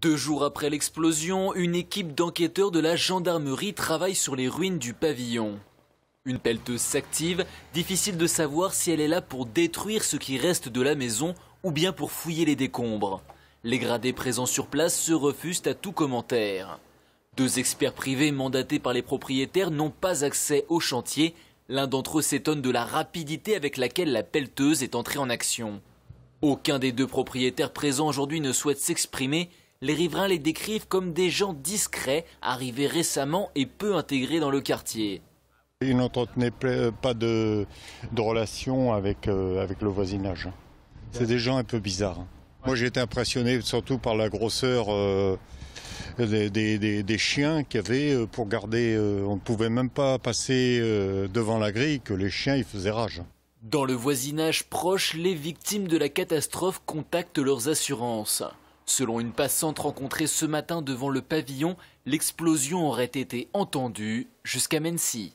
Deux jours après l'explosion, une équipe d'enquêteurs de la gendarmerie travaille sur les ruines du pavillon. Une pelleteuse s'active, difficile de savoir si elle est là pour détruire ce qui reste de la maison ou bien pour fouiller les décombres. Les gradés présents sur place se refusent à tout commentaire. Deux experts privés mandatés par les propriétaires n'ont pas accès au chantier. L'un d'entre eux s'étonne de la rapidité avec laquelle la pelleteuse est entrée en action. Aucun des deux propriétaires présents aujourd'hui ne souhaite s'exprimer, les riverains les décrivent comme des gens discrets, arrivés récemment et peu intégrés dans le quartier. Ils n'entretenaient pas euh, de, de euh, avec, le voisinage. C'est des gens un peu bizarres. Moi j'ai été impressionné surtout par la grosseur euh, des, chiens qu'il y avait pour garder. on ne pouvait même pas passer devant la grille que les chiens y faisaient rage. Dans le voisinage proche, les victimes de la catastrophe contactent leurs assurances. Selon une passante rencontrée ce matin devant le pavillon, l'explosion aurait été entendue jusqu'à Mency.